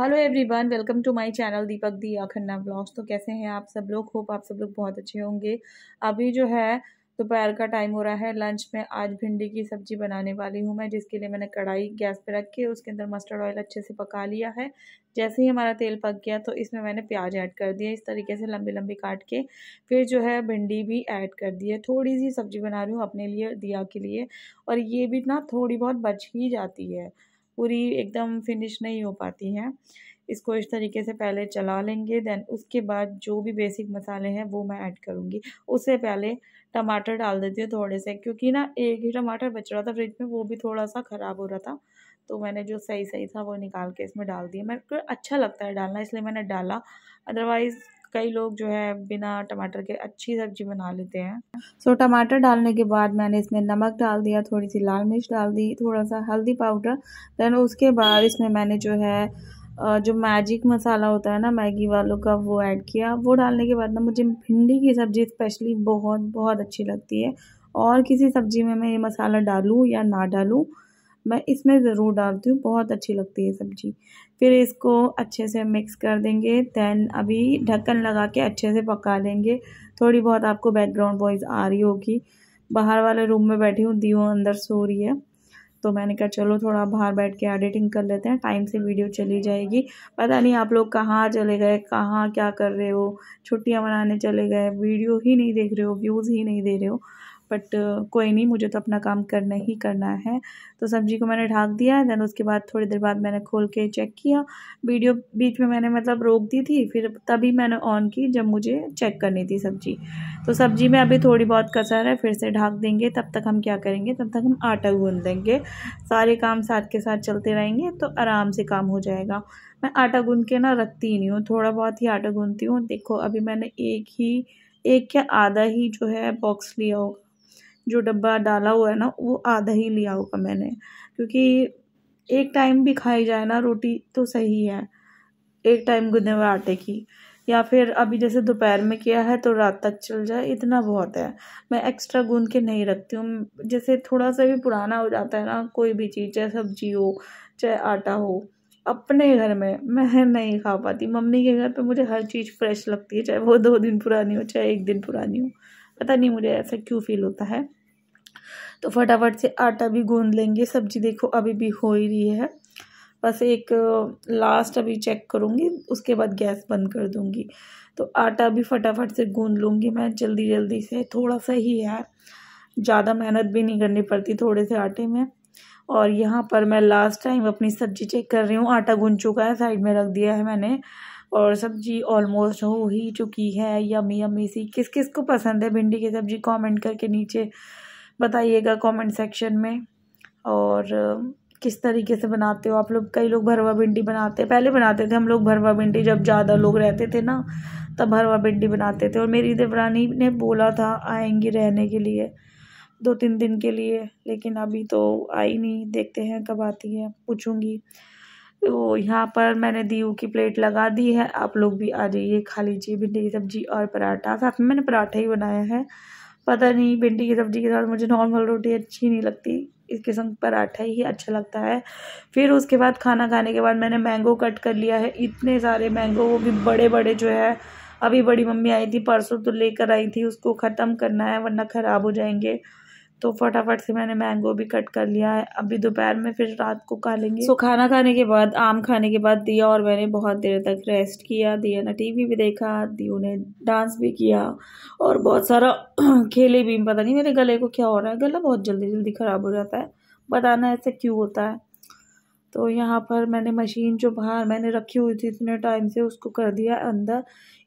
hello everyone welcome to my channel Deepak दी अखन्ना blogs तो कैसे हैं आप सब लोग होप आप सब लोग बहुत अच्छे होंगे अभी जो है दोपहर का टाइम हो रहा है लंच में आज भिंडी की सब्जी बनाने वाली हूँ मैं जिसके लिए मैंने कढ़ाई गैस पे रख के उसके अंदर मस्टर्ड ऑयल अच्छे से पका लिया है जैसे ही हमारा तेल पक गया तो इसमें मैंने प्याज ऐड कर दिया इस तरीके से लंबी लंबी काट के फिर जो है भिंडी भी ऐड कर दी है थोड़ी सी सब्जी बना रही हूँ अपने लिए दिया के लिए और ये भी ना थोड़ी बहुत बच ही जाती है पूरी एकदम फिनिश नहीं हो पाती है इसको इस तरीके से पहले चला लेंगे देन उसके बाद जो भी बेसिक मसाले हैं वो मैं ऐड करूँगी उससे पहले टमाटर डाल देती हूँ थोड़े से क्योंकि ना एक ही टमाटर बच रहा था फ्रिज में वो भी थोड़ा सा ख़राब हो रहा था तो मैंने जो सही सही था वो निकाल के इसमें डाल दिया मेरे को अच्छा लगता है डालना इसलिए मैंने डाला अदरवाइज़ कई लोग जो है बिना टमाटर के अच्छी सब्जी बना लेते हैं सो so, टमाटर डालने के बाद मैंने इसमें नमक डाल दिया थोड़ी सी लाल मिर्च डाल दी थोड़ा सा हल्दी पाउडर दैन उसके बाद इसमें मैंने जो है जो मैजिक मसाला होता है ना मैगी वालों का वो ऐड किया वो डालने के बाद ना मुझे भिंडी की सब्ज़ी स्पेशली बहुत बहुत अच्छी लगती है और किसी सब्ज़ी में मैं ये मसाला डालूँ या ना डालूँ मैं इसमें ज़रूर डालती हूँ बहुत अच्छी लगती है सब्ज़ी फिर इसको अच्छे से मिक्स कर देंगे दैन अभी ढक्कन लगा के अच्छे से पका लेंगे थोड़ी बहुत आपको बैकग्राउंड वॉइस आ रही होगी बाहर वाले रूम में बैठी हूँ दी अंदर सो रही है तो मैंने कहा चलो थोड़ा बाहर बैठ के एडिटिंग कर लेते हैं टाइम से वीडियो चली जाएगी पता नहीं आप लोग कहाँ चले गए कहाँ क्या कर रहे हो छुट्टियाँ मनाने चले गए वीडियो ही नहीं देख रहे हो व्यूज़ ही नहीं दे रहे हो बट uh, कोई नहीं मुझे तो अपना काम करना ही करना है तो सब्जी को मैंने ढाक दिया देन उसके बाद थोड़ी देर बाद मैंने खोल के चेक किया वीडियो बीच में मैंने मतलब रोक दी थी फिर तभी मैंने ऑन की जब मुझे चेक करनी थी सब्जी तो सब्जी में अभी थोड़ी बहुत कसर है फिर से ढाक देंगे तब तक हम क्या करेंगे तब तक हम आटा गून देंगे सारे काम साथ के साथ चलते रहेंगे तो आराम से काम हो जाएगा मैं आटा गूंद के ना रखती ही नहीं हूँ थोड़ा बहुत ही आटा गूंदती हूँ देखो अभी मैंने एक ही एक या आधा ही जो है बॉक्स लिया होगा जो डब्बा डाला हुआ है ना वो आधा ही लिया होगा मैंने क्योंकि एक टाइम भी खाई जाए ना रोटी तो सही है एक टाइम गुदने हुए आटे की या फिर अभी जैसे दोपहर में किया है तो रात तक चल जाए इतना बहुत है मैं एक्स्ट्रा गूंद के नहीं रखती हूँ जैसे थोड़ा सा भी पुराना हो जाता है ना कोई भी चीज़ चाहे सब्जी हो चाहे आटा हो अपने घर में मैं नहीं खा पाती मम्मी के घर पे मुझे हर चीज़ फ्रेश लगती है चाहे वो दो दिन पुरानी हो चाहे एक दिन पुरानी हो पता नहीं मुझे ऐसा क्यों फील होता है तो फटाफट से आटा भी गूंद लेंगे सब्जी देखो अभी भी हो ही रही है बस एक लास्ट अभी चेक करूँगी उसके बाद गैस बंद कर दूँगी तो आटा भी फटाफट से गूंद लूँगी मैं जल्दी जल्दी से थोड़ा सा ही है ज़्यादा मेहनत भी नहीं करनी पड़ती थोड़े से आटे में और यहाँ पर मैं लास्ट टाइम अपनी सब्ज़ी चेक कर रही हूँ आटा गूंद चुका है साइड में रख दिया है मैंने और सब्ज़ी ऑलमोस्ट हो ही चुकी है यमी यमी सी किस किस को पसंद है भिंडी की सब्ज़ी कमेंट करके नीचे बताइएगा कमेंट सेक्शन में और किस तरीके से बनाते हो आप लोग कई लोग भरवा भिंडी बनाते हैं पहले बनाते थे हम लोग भरवा भिंडी जब ज़्यादा लोग रहते थे ना तब भरवा भिंडी बनाते थे और मेरी देवरानी ने बोला था आएंगी रहने के लिए दो तीन दिन के लिए लेकिन अभी तो आई नहीं देखते हैं कब आती है पूछूंगी तो यहाँ पर मैंने दीव की प्लेट लगा दी है आप लोग भी आ जाइए खा लीजिए भिंडी की सब्ज़ी और पराठा साथ में मैंने पराठा ही बनाया है पता नहीं भिंडी की सब्ज़ी के साथ मुझे नॉर्मल रोटी अच्छी नहीं लगती इसके संग पराठा ही अच्छा लगता है फिर उसके बाद खाना खाने के बाद मैंने मैंगो कट कर लिया है इतने सारे मैंगो वो भी बड़े बड़े जो है अभी बड़ी मम्मी आई थी परसों तो लेकर आई थी उसको ख़त्म करना है वरना ख़राब हो जाएंगे तो फटाफट से मैंने मैंगो भी कट कर लिया है अभी दोपहर में फिर रात को खा लेंगे सो खाना खाने के बाद आम खाने के बाद दिया और मैंने बहुत देर तक रेस्ट किया दिया ने टीवी भी देखा दियो ने डांस भी किया और बहुत सारा खेले भी पता नहीं मेरे गले को क्या हो रहा है गला बहुत जल्दी जल्दी ख़राब हो जाता है बताना ऐसे क्यों होता है तो यहाँ पर मैंने मशीन जो बाहर मैंने रखी हुई थी इतने टाइम से उसको कर दिया अंदर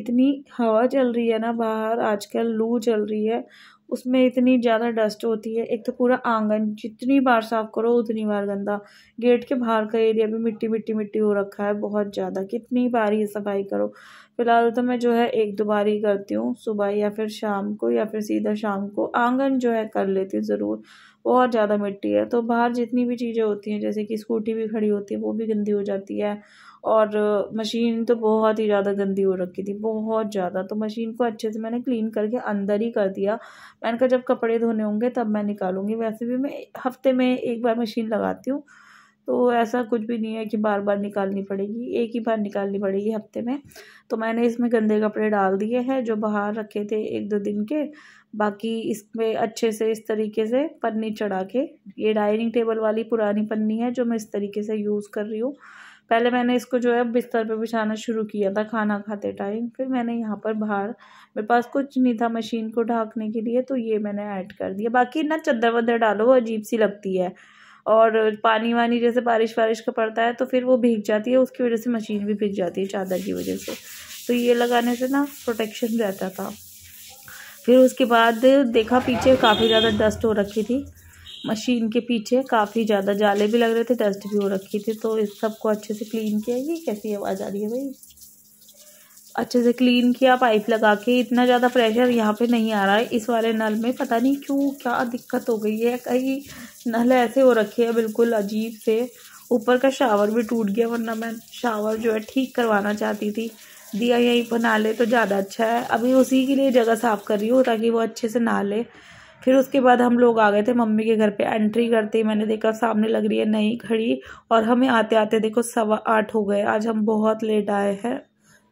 इतनी हवा चल रही है ना बाहर आजकल लू चल रही है उसमें इतनी ज़्यादा डस्ट होती है एक तो पूरा आंगन जितनी बार साफ़ करो उतनी बार गंदा गेट के बाहर का एरिया भी मिट्टी मिट्टी मिट्टी हो रखा है बहुत ज़्यादा कितनी बार ये सफाई करो फ़िलहाल तो मैं जो है एक दो बार ही करती हूँ सुबह या फिर शाम को या फिर सीधा शाम को आंगन जो है कर लेती हूँ ज़रूर बहुत ज़्यादा मिट्टी है तो बाहर जितनी भी चीज़ें होती हैं जैसे कि स्कूटी भी खड़ी होती है वो भी गंदी हो जाती है और मशीन तो बहुत ही ज़्यादा गंदी हो रखी थी बहुत ज़्यादा तो मशीन को अच्छे से मैंने क्लीन करके अंदर ही कर दिया मैंने कहा जब कपड़े धोने होंगे तब मैं निकालूंगी वैसे भी मैं हफ्ते में एक बार मशीन लगाती हूँ तो ऐसा कुछ भी नहीं है कि बार बार निकालनी पड़ेगी एक ही बार निकालनी पड़ेगी हफ्ते में तो मैंने इसमें गंदे कपड़े डाल दिए हैं जो बाहर रखे थे एक दो दिन के बाकी इसमें अच्छे से इस तरीके से पन्नी चढ़ा के ये डाइनिंग टेबल वाली पुरानी पन्नी है जो मैं इस तरीके से यूज़ कर रही हूँ पहले मैंने इसको जो है बिस्तर पे बिछाना शुरू किया था खाना खाते टाइम फिर मैंने यहाँ पर बाहर मेरे पास कुछ नहीं था मशीन को ढाँकने के लिए तो ये मैंने ऐड कर दिया बाकी ना चद्दर वद्दर डालो वो अजीब सी लगती है और पानी वानी जैसे बारिश वारिश का पड़ता है तो फिर वो भीग जाती है उसकी वजह से मशीन भी भीग जाती है चादर की वजह से तो ये लगाने से ना प्रोटेक्शन रहता था फिर उसके बाद देखा पीछे काफ़ी ज़्यादा डस्ट हो रखी थी मशीन के पीछे काफ़ी ज़्यादा जाले भी लग रहे थे डस्ट भी हो रखी थी तो इस सबको अच्छे से क्लीन किया ये कैसी आवाज़ आ रही है भाई अच्छे से क्लीन किया पाइप लगा के इतना ज़्यादा प्रेशर यहाँ पे नहीं आ रहा है इस वाले नल में पता नहीं क्यों क्या दिक्कत हो गई है कहीं नल ऐसे हो रखे हैं बिल्कुल अजीब से ऊपर का शावर भी टूट गया वरना मैं शावर जो है ठीक करवाना चाहती थी दिया यहीं पर नाले ले तो ज़्यादा अच्छा है अभी उसी के लिए जगह साफ़ कर रही हूँ ताकि वो अच्छे से नहा ले फिर उसके बाद हम लोग आ गए थे मम्मी के घर पे एंट्री करते ही मैंने देखा सामने लग रही है नई खड़ी और हमें आते आते देखो सवा आठ हो गए आज हम बहुत लेट आए हैं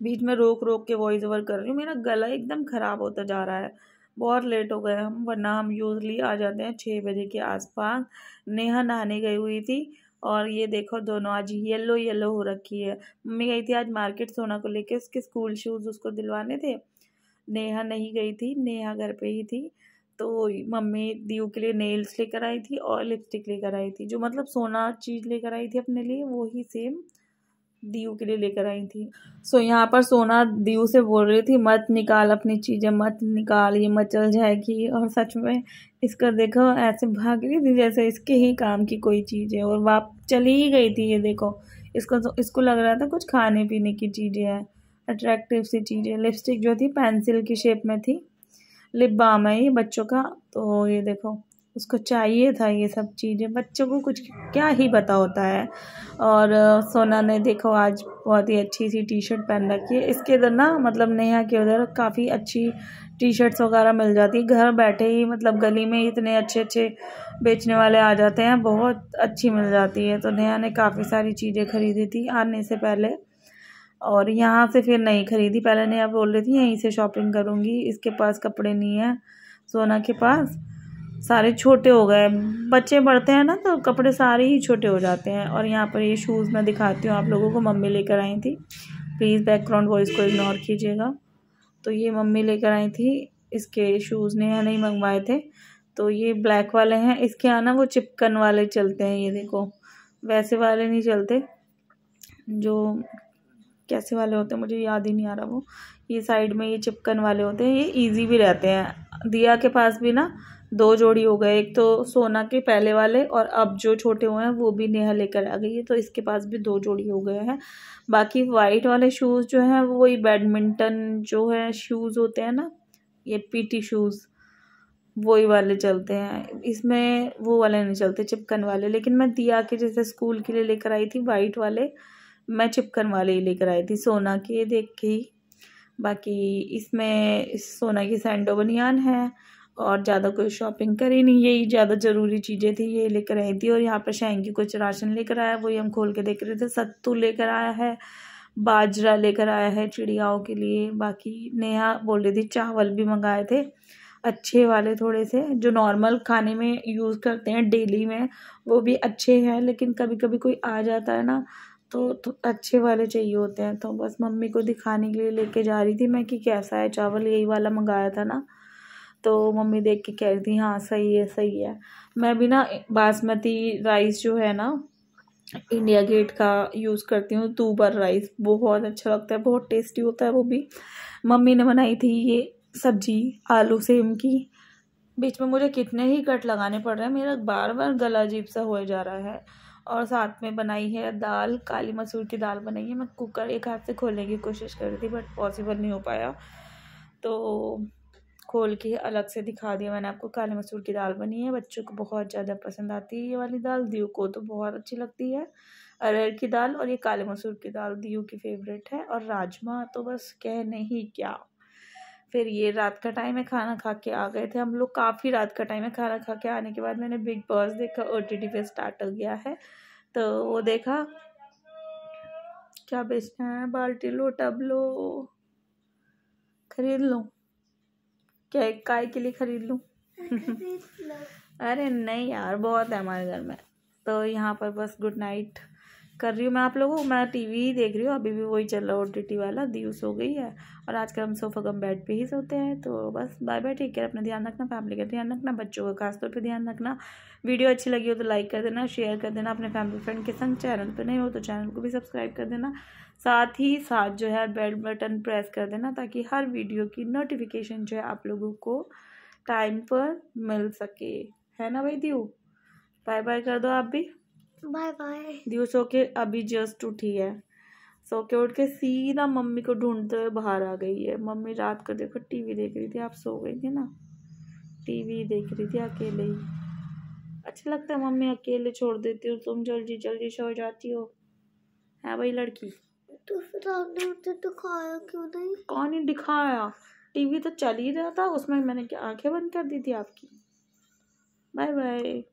बीच में रोक रोक के वॉइस ओवर कर रही हूँ मेरा गला एकदम ख़राब होता जा रहा है बहुत लेट हो गए हम वरना हम यूजली आ जाते हैं छः बजे के आसपास नेहा नहाने गई हुई थी और ये देखो दोनों आज येलो येलो हो रखी है मम्मी गई थी आज मार्केट सोना को लेके उसके स्कूल शूज़ उसको दिलवाने थे नेहा नहीं गई थी नेहा घर पे ही थी तो मम्मी दीव के लिए नेल्स लेकर आई थी और लिपस्टिक लेकर आई थी जो मतलब सोना चीज़ लेकर आई थी अपने लिए वो ही सेम दीव के लिए लेकर आई थी सो so, यहाँ पर सोना दीव से बोल रही थी मत निकाल अपनी चीज़ें मत निकाल ये मत चल जाएगी और सच में इसका देखो ऐसे भाग रही थी जैसे इसके ही काम की कोई चीज़ है और वाप चली ही गई थी ये देखो इसको तो, इसको लग रहा था कुछ खाने पीने की चीज़ें हैं अट्रैक्टिव सी चीज़ें लिपस्टिक जो थी पेंसिल की शेप में थी लिप बाम है ये बच्चों का तो ये देखो उसको चाहिए था ये सब चीज़ें बच्चों को कुछ क्या ही पता होता है और सोना ने देखो आज बहुत ही अच्छी सी टी शर्ट पहन रखी है इसके इधर ना मतलब नेहा के उधर काफ़ी अच्छी टी शर्ट्स वगैरह मिल जाती है घर बैठे ही मतलब गली में इतने अच्छे अच्छे बेचने वाले आ जाते हैं बहुत अच्छी मिल जाती है तो नेहा ने काफ़ी सारी चीज़ें खरीदी थी आने से पहले और यहाँ से फिर नहीं ख़रीदी पहले नहीं आप बोल रही थी यहीं से शॉपिंग करूँगी इसके पास कपड़े नहीं हैं सोना के पास सारे छोटे हो गए बच्चे बढ़ते हैं ना तो कपड़े सारे ही छोटे हो जाते हैं और यहाँ पर ये शूज़ मैं दिखाती हूँ आप लोगों को मम्मी लेकर आई थी प्लीज़ बैकग्राउंड वॉइस को इग्नोर कीजिएगा तो ये मम्मी लेकर आई थी इसके शूज़ ने नहीं मंगवाए थे तो ये ब्लैक वाले हैं इसके यहाँ ना वो चिपकन वाले चलते हैं ये देखो वैसे वाले नहीं चलते जो कैसे वाले होते हैं मुझे याद ही नहीं आ रहा वो ये साइड में ये चिपकन वाले होते हैं ये इजी भी रहते हैं दिया के पास भी ना दो जोड़ी हो गए एक तो सोना के पहले वाले और अब जो छोटे हुए हैं वो भी नेहा लेकर आ गई है तो इसके पास भी दो जोड़ी हो गए हैं बाकी वाइट वाले शूज़ जो हैं वो वही बैडमिंटन जो है शूज़ होते हैं ना ये पीटी शूज़ वही वाले चलते हैं इसमें वो वाले नहीं चलते चिपकन वाले लेकिन मैं दिया के जैसे स्कूल के लिए लेकर आई थी वाइट वाले मैं चिपकन वाले लेकर आई थी सोना के देखी बाकी इसमें इस सोना की सैंडो बनियान है और ज़्यादा कोई शॉपिंग करी नहीं यही ज़्यादा ज़रूरी चीज़ें थी ये लेकर आई थी और यहाँ पर शहन की कुछ राशन लेकर आया वही हम खोल के देख रहे थे सत्तू लेकर आया है बाजरा लेकर आया है चिड़ियाओं के लिए बाकी नेहा बोल रही थी चावल भी मंगाए थे अच्छे वाले थोड़े से जो नॉर्मल खाने में यूज़ करते हैं डेली में वो भी अच्छे हैं लेकिन कभी कभी कोई आ जाता है ना तो, तो अच्छे वाले चाहिए होते हैं तो बस मम्मी को दिखाने के लिए लेके जा रही थी मैं कि कैसा है चावल यही वाला मंगाया था ना तो मम्मी देख के कह रही थी हाँ सही है सही है मैं भी ना बासमती राइस जो है ना इंडिया गेट का यूज़ करती हूँ तूबर राइस बहुत अच्छा लगता है बहुत टेस्टी होता है वो भी मम्मी ने बनाई थी ये सब्जी आलू सेम की बीच में मुझे कितने ही कट लगाने पड़ रहे हैं मेरा बार बार गला अजीब सा हो जा रहा है और साथ में बनाई है दाल काली मसूर की दाल बनाई है मैं कुकर एक हाथ से खोलने की कोशिश कर रही थी बट पॉसिबल नहीं हो पाया तो खोल के अलग से दिखा दिया मैंने आपको काली मसूर की दाल बनी है बच्चों को बहुत ज़्यादा पसंद आती है ये वाली दाल दीव को तो बहुत अच्छी लगती है अरहर की दाल और ये काले मसूर की दाल दीव की फेवरेट है और राजमा तो बस कहने ही क्या फिर ये रात का टाइम है खाना खा के आ गए थे हम लोग काफ़ी रात का टाइम है खाना खा के आने के बाद मैंने बिग बॉस देखा ओ टी टी पे स्टार्ट हो गया है तो वो देखा क्या बेचना है बाल्टी लो टब लो खरीद लूँ क्या काय के लिए खरीद लूँ अरे नहीं यार बहुत है हमारे घर में तो यहाँ पर बस गुड नाइट कर रही हूँ मैं आप लोगों को मैं टीवी ही देख रही हूँ अभी भी वही चल रहा है ओ वाला दिवस हो गई है और आजकल हम सोफा कम बेड पे ही सोते हैं तो बस बाय बाय ठीक केयर अपना ध्यान रखना फैमिली का ध्यान रखना बच्चों का खासतौर पर ध्यान रखना वीडियो अच्छी लगी हो तो लाइक कर देना शेयर कर देना अपने फैमिली फ्रेंड के संग चैनल पर नहीं हो तो चैनल को भी सब्सक्राइब कर देना साथ ही साथ जो है बेल बटन प्रेस कर देना ताकि हर वीडियो की नोटिफिकेशन जो है आप लोगों को टाइम पर मिल सके है ना भाई दीव बाय बाय कर दो आप भी बाय बाय दियो सो के अभी जस्ट उठी है सो के उठ के सीधा मम्मी को ढूंढते हुए बाहर आ गई है मम्मी रात को देखो टीवी देख रही थी आप सो गई थी ना टीवी देख रही थी अकेले ही अच्छा लगता है मम्मी अकेले छोड़ देती हो तुम जल्दी जल्दी सो जाती हो है भाई लड़की तो फिर आपने मुझे दिखाया क्यों नहीं कौन नहीं दिखाया टीवी तो चल ही रहा था उसमें मैंने क्या आंखें बंद कर दी थी आपकी बाय बाय